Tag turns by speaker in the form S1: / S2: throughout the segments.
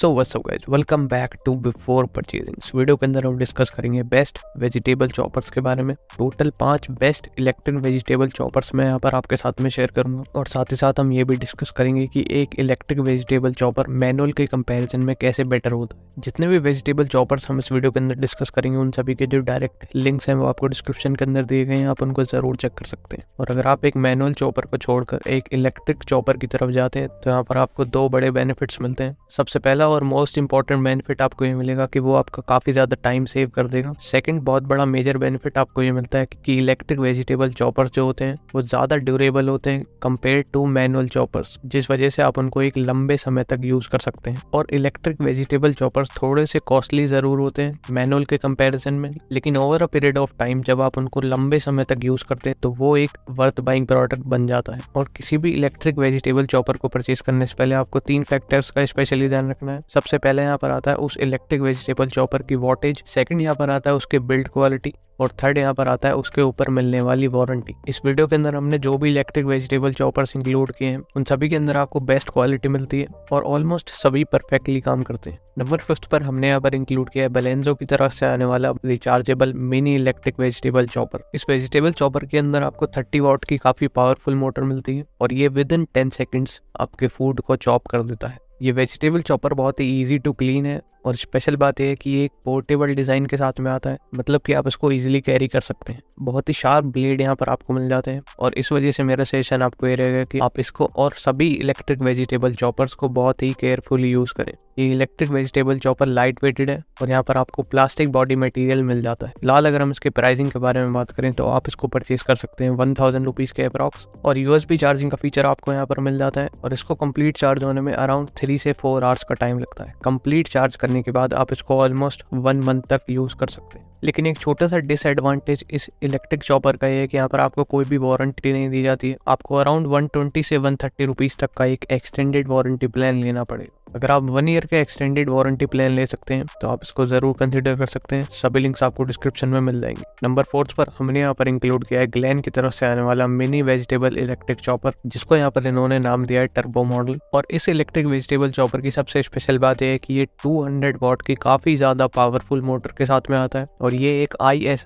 S1: सो वस guys welcome back to before purchasing इस video के अंदर हम डिस्कस करेंगे बेस्ट वेजिटेबल चॉपर्स के बारे में टोटल पांच बेस्ट इलेक्ट्रिक वेजिटेबल चॉपर्स मैं यहाँ पर आपके साथ में शेयर करूंगा और साथ ही साथ हम ये भी डिस्कस करेंगे कि एक इलेक्ट्रिक वेजिटेबल चॉपर मैनुअल के कंपेरिजन में कैसे बेटर होता है जितने भी वेजिटेबल चॉपर्स हम इस वीडियो के अंदर डिस्कस करेंगे उन सभी के जो डायरेक्ट लिंक्स हैं वो आपको डिस्क्रिप्शन के अंदर दिए गए हैं आप उनको ज़रूर चेक कर सकते हैं और अगर आप एक मैनुअल चॉपर को छोड़कर एक इलेक्ट्रिक चॉपर की तरफ जाते हैं तो यहाँ पर आपको दो बड़े बेनिफिट्स मिलते हैं सबसे पहला पहला और मोस्ट इंपॉर्टेंट बेनिफिट आपको ये मिलेगा कि वो आपका काफ़ी ज़्यादा टाइम सेव कर देगा सेकंड बहुत बड़ा मेजर बेनिफिट आपको ये मिलता है कि इलेक्ट्रिक वेजिटेबल चॉपर्स जो होते हैं वो ज़्यादा ड्यूरेबल होते हैं कम्पेयर टू मैनुअल चॉपर्स जिस वजह से आप उनको एक लंबे समय तक यूज़ कर सकते हैं और इलेक्ट्रिक वेजिटेबल चॉपर्स थोड़े से कॉस्टली ज़रूर होते हैं मैनुअल के कंपेरिजन में लेकिन over a period of time जब आप उनको लंबे समय तक यूज़ करते हैं तो वो एक वर्थ बाइंग प्रोडक्ट बन जाता है और किसी भी इलेक्ट्रिक वेजिटेबल चॉपर को परचेज करने से पहले आपको तीन फैक्टर्स का स्पेशली ध्यान रखना में सबसे पहले यहाँ पर आता है उस इलेक्ट्रिक वेजिटेबल चॉपर की वोटेज सेकंड यहाँ पर आता है उसके बिल्ड क्वालिटी और थर्ड यहाँ पर आता है उसके ऊपर मिलने वाली वारंटी इस वीडियो के अंदर हमने जो भी इलेक्ट्रिक वेजिटेबल चॉपर्स इंक्लूड किए हैं उन सभी के अंदर आपको बेस्ट क्वालिटी मिलती है और ऑलमोस्ट सभी परफेक्टली काम करते हैं नंबर फिफ्थ पर हमने यहाँ पर इंक्लूड किया है बेलेंजो की तरफ से आने वाला rechargeable mini electric vegetable chopper इस वेजिटेबल चॉपर के अंदर आपको थर्टी वॉट की काफी पावरफुल मोटर मिलती है और ये विद इन टेन सेकेंड्स आपके फूड को चॉप कर देता है ये वेजिटेबल चॉपर बहुत ही ईजी टू क्लीन है और स्पेशल बात यह है कि ये एक पोर्टेबल डिज़ाइन के साथ में आता है मतलब कि आप इसको इजीली कैरी कर सकते हैं बहुत ही शार्प ब्लेड यहाँ पर आपको मिल जाते हैं और इस वजह से मेरा सजेशन आपको ये रहेगा कि आप इसको और सभी इलेक्ट्रिक वेजिटेबल चॉपर्स को बहुत ही केयरफुली यूज़ करें ये electric vegetable chopper light weighted है और यहाँ पर आपको प्लास्टिक बॉडी मटेरियल मिल जाता है लाल अगर हम इसके प्राइसिंग के बारे में बात करें तो आप इसको परचेज कर सकते हैं वन थाउजेंड रुपीज़ के अप्रॉक्स और यूएसबी चार्जिंग का फीचर आपको यहाँ पर मिल जाता है और इसको कंप्लीट चार्ज होने में अराउंड थ्री से फोर आवर्स का टाइम लगता है कंप्लीट चार्ज करने करने के बाद आप इसको ऑलमोस्ट वन मंथ तक यूज़ कर सकते हैं लेकिन एक छोटा सा डिसएडवांटेज इस इलेक्ट्रिक चॉपर का ये है कि यहाँ पर आपको कोई भी वारंटी नहीं दी जाती है आपको अराउंड 120 से 130 थर्टी तक का एक एक्सटेंडेड वारंटी प्लान लेना पड़ेगा अगर आप वन ईयर का एक्सटेंडेड वारंटी प्लान ले सकते हैं तो आप इसको जरूर कंसिडर कर सकते हैं सभी लिंक्स आपको डिस्क्रिप्शन में मिल जाएंगे नंबर फोर्थ पर हमने यहाँ पर इंक्लूड किया है ग्लैन की तरफ से आने वाला मिनी वेजिटेबल इलेक्ट्रिक चॉपर जिसको यहाँ पर इन्होंने नाम दिया है टर्बो मॉडल और इस इलेक्ट्रिक वेजिटेबल चॉपर की सबसे स्पेशल बात यह है कि ये टू वॉट की काफी ज्यादा पावरफुल मोटर के साथ में आता है और ये एक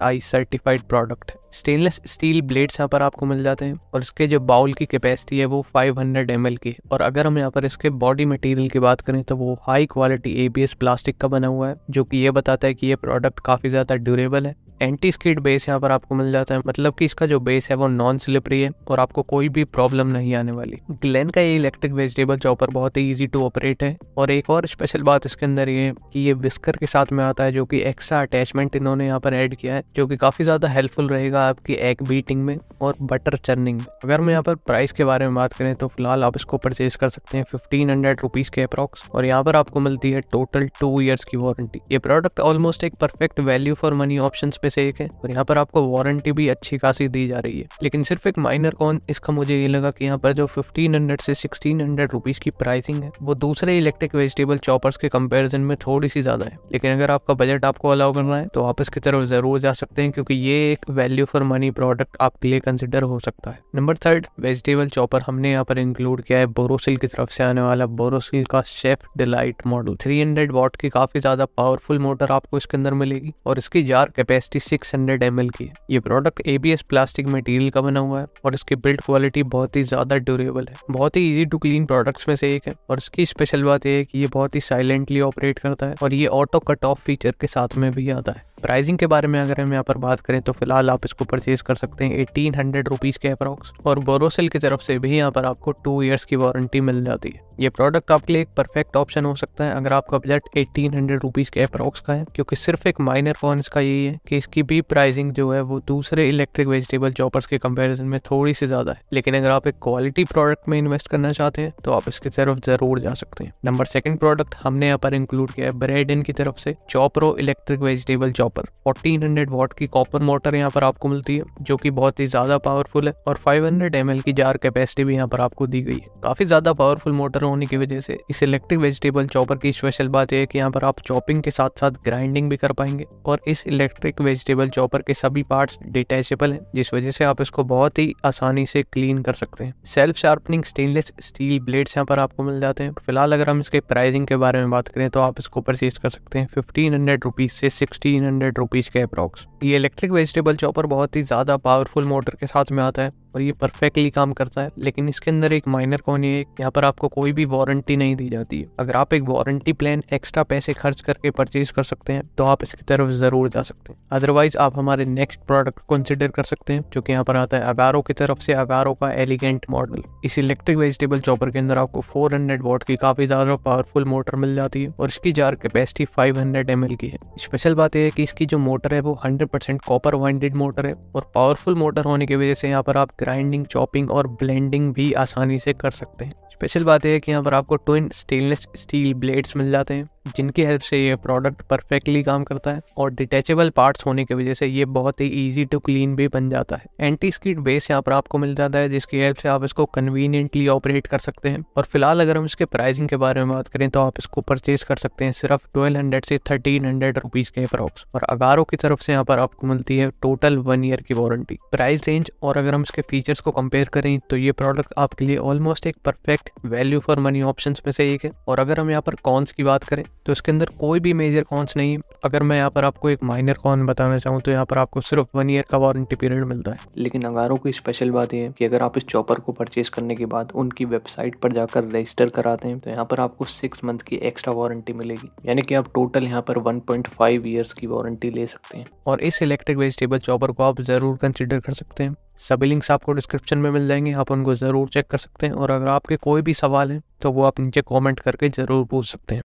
S1: आई सर्टिफाइड प्रोडक्ट है स्टेनलेस स्टील ब्लेड्स यहाँ पर आपको मिल जाते हैं और इसके जो बाउल की कैपेसिटी है वो 500 हंड्रेड एम की है और अगर हम यहाँ पर इसके बॉडी मटेरियल की बात करें तो वो हाई क्वालिटी ए प्लास्टिक का बना हुआ है जो कि ये बताता है कि ये प्रोडक्ट काफ़ी ज़्यादा ड्यूरेबल है एंटी स्कीड बेस यहाँ पर आपको मिल जाता है मतलब कि इसका जो बेस है वो नॉन स्लिपरी है और आपको कोई भी प्रॉब्लम नहीं आने वाली ग्लेन का ये इलेक्ट्रिक वेजिटेबल चॉपर बहुत ही ईजी टू ऑपरेट है और एक और स्पेशल बात इसके अंदर ये कि ये विस्कर के साथ में आता है जो कि एक्स्ट्रा अटैचमेंट इन्होंने यहाँ पर ऐड किया है जो कि काफी ज्यादा हेल्पफुल रहेगा आपकी एग बीटिंग में और बटर चर्निंग में अगर हम यहाँ पर प्राइस के बारे में बात करें तो फिलहाल आप इसको परचेज कर सकते हैं फिफ्टीन हंड्रेड रुपीज के अप्रॉक्स और यहाँ पर आपको मिलती है टोटल टू ईयर्स की वारंटी ये प्रोडक्ट ऑलमोस्ट एक perfect value for money option पे से एक है और यहाँ पर आपको वारंटी भी अच्छी खासी दी जा रही है लेकिन सिर्फ एक माइनर कॉन इसका मुझे ये लगा कि यहाँ पर जो फिफ्टीन हंड्रेड से 1600 हंड्रेड की प्राइसिंग है वो दूसरे इलेक्ट्रिक वेजिटेबल चॉपर्स के कंपेरिजन में थोड़ी सी ज्यादा है लेकिन अगर आपका बजट आपको अलाउ करना है तो आप इसकी तरफ जरूर जा सकते हैं क्योंकि ये एक वैल्यू फॉर मनी प्रोडक्ट आपके लिए कंसिडर हो सकता है नंबर थर्ड वेजिटेबल चॉपर हमने यहाँ पर इंक्लूड किया है बोरोसिल की तरफ से आने वाला बोरोसिल का शेफ डिलाइट मॉडल 300 वॉट की काफी ज्यादा पावरफुल मोटर आपको इसके अंदर मिलेगी और इसकी जार कैपेसिटी 6600 ml की है ये प्रोडक्ट एबीएस प्लास्टिक मटेरियल का बना हुआ है और इसकी बिल्ड क्वालिटी बहुत ही ज्यादा ड्यूरेबल है बहुत ही इजी टू क्लीन प्रोडक्ट्स में से एक है और इसकी स्पेशल बात यह है कि ये बहुत ही साइलेंटली ऑपरेट करता है और ये ऑटो कट ऑफ फीचर के साथ में भी आता है प्राइसिंग के बारे में अगर हम यहाँ पर बात करें तो फिलहाल आप इसको परचेज़ कर सकते हैं एटीन हंड्रेड रुपीज़ के अप्रॉक्स और बोरोसिल की तरफ से भी यहाँ पर आपको टू ईयर्स की वारंटी मिल जाती है ये प्रोडक्ट आपके लिए एक परफेक्ट ऑप्शन हो सकता है अगर आपका बजट एटीन हंड्रेड रुपीज़ के अप्रॉक्स का है क्योंकि सिर्फ एक माइनर कॉन इसका यही है कि इसकी भी प्राइसिंग जो है वो दूसरे इलेक्ट्रिक वेजिटेबल चॉपर्स के कंपेरिजन में थोड़ी सी ज़्यादा है लेकिन अगर आप एक क्वालिटी प्रोडक्ट में इन्वेस्ट करना चाहते हैं तो आप इसकी तरफ ज़रूर जा सकते हैं नंबर सेकेंड प्रोडक्ट हमने यहाँ पर इंक्लूड किया है ब्रेड इन की तरफ से चॉपरो electric vegetable chopper copper 1400 watt की कॉपर मोटर यहाँ पर आपको मिलती है जो कि बहुत ही ज़्यादा पावरफुल है और 500 हंड्रेड की जार कैपेसिटी भी यहाँ पर आपको दी गई है काफ़ी ज़्यादा पावरफुल मोटर होने की वजह से इस इलेक्ट्रिक वेजिटेबल चॉपर की स्पेशल बात यह है कि यहाँ पर आप चॉपिंग के साथ साथ ग्राइंडिंग भी कर पाएंगे और इस इलेक्ट्रिक वेजिटेबल चॉपर के सभी पार्ट डिटेचेबल है जिस वजह से आप इसको बहुत ही आसानी से क्लीन कर सकते हैं self sharpening stainless steel blades यहाँ पर आपको मिल जाते हैं फिलहाल अगर हम इसके प्राइसिंग के बारे में बात करें तो आप इसको परचेज कर सकते हैं फिफ्टीन हंड्रेड रुपीज़ से सिक्सटीन हंड्रेड रुपीज़ के अप्रॉक्स ये इलेक्ट्रिक वेजिटेबल चॉपर बहुत ही ज़्यादा पावरफुल मोटर के साथ में आता है और ये परफेक्टली काम करता है लेकिन इसके अंदर एक माइनर कौन है यहाँ पर आपको कोई भी वारंटी नहीं दी जाती है अगर आप एक वारंटी प्लान एक्स्ट्रा पैसे खर्च करके परचेज कर सकते हैं तो आप इसकी तरफ जरूर जा सकते हैं अदरवाइज आप हमारे नेक्स्ट प्रोडक्ट कंसिडर कर सकते हैं जो कि यहाँ पर आता है अगारो की तरफ से अगारो का एलिगेंट मॉडल इस इलेक्ट्रिक वेजिटेबल चॉपर के अंदर आपको फोर हंड्रेड वॉट की काफी ज्यादा पावरफुल मोटर मिल जाती है और इसकी जार कैपेसिटी फाइव हंड्रेड की है स्पेशल बात यह है कि इसकी जो मोटर है वो हंड्रेड कॉपर वाइंडेड मोटर है और पावरफुल मोटर होने की वजह से यहाँ पर आप ग्राइंडिंग चॉपिंग और ब्लेंडिंग भी आसानी से कर सकते हैं स्पेशल बात यह है कि यहाँ पर आपको ट्विन स्टेनलेस स्टील ब्लेड्स मिल जाते हैं जिनकी हेल्प से ये प्रोडक्ट परफेक्टली काम करता है और डिटेचेबल पार्ट्स होने की वजह से ये बहुत ही ईजी टू क्लीन भी बन जाता है एंटी स्कीड बेस यहाँ पर आपको मिल जाता है जिसकी हेल्प से आप इसको कन्वीनियंटली ऑपरेट कर सकते हैं और फिलहाल अगर हम इसके प्राइसिंग के बारे में बात करें तो आप इसको परचेज कर सकते हैं सिर्फ ट्वेल्व हंड्रेड से थर्टीन हंड्रेड रुपीज के अप्रॉक्स और अगारो की तरफ से यहाँ पर आपको मिलती है टोटल वन ईयर की वारंटी प्राइस रेंज और अगर हम इसके फीचर्स को कंपेयर करें तो ये प्रोडक्ट आपके लिए ऑलमोस्ट एक perfect value for money option में से एक है और अगर हम यहाँ पर कॉन्स की बात करें तो इसके अंदर कोई भी मेजर कॉन्स नहीं अगर मैं यहाँ पर आपको एक माइनर कॉन बताना चाहूँ तो यहाँ पर आपको सिर्फ वन ईयर का वारंटी पीरियड मिलता है लेकिन अंगारों की स्पेशल बात यह है कि अगर आप इस चॉपर को परचेज करने के बाद उनकी वेबसाइट पर जाकर रजिस्टर कराते हैं तो यहाँ पर आपको सिक्स मंथ की एक्स्ट्रा वारंटी मिलेगी यानी कि आप टोटल यहाँ पर वन पॉइंट फाइव ईयर्स की वारंटी ले सकते हैं और इस इलेक्ट्रिक वेजिटेबल चॉपर को आप ज़रूर कंसिडर कर सकते हैं सभी लिंक्स आपको डिस्क्रिप्शन में मिल जाएंगे आप उनको ज़रूर चेक कर सकते हैं और अगर आपके कोई भी सवाल है तो वो आप नीचे कॉमेंट करके ज़रूर पूछ सकते हैं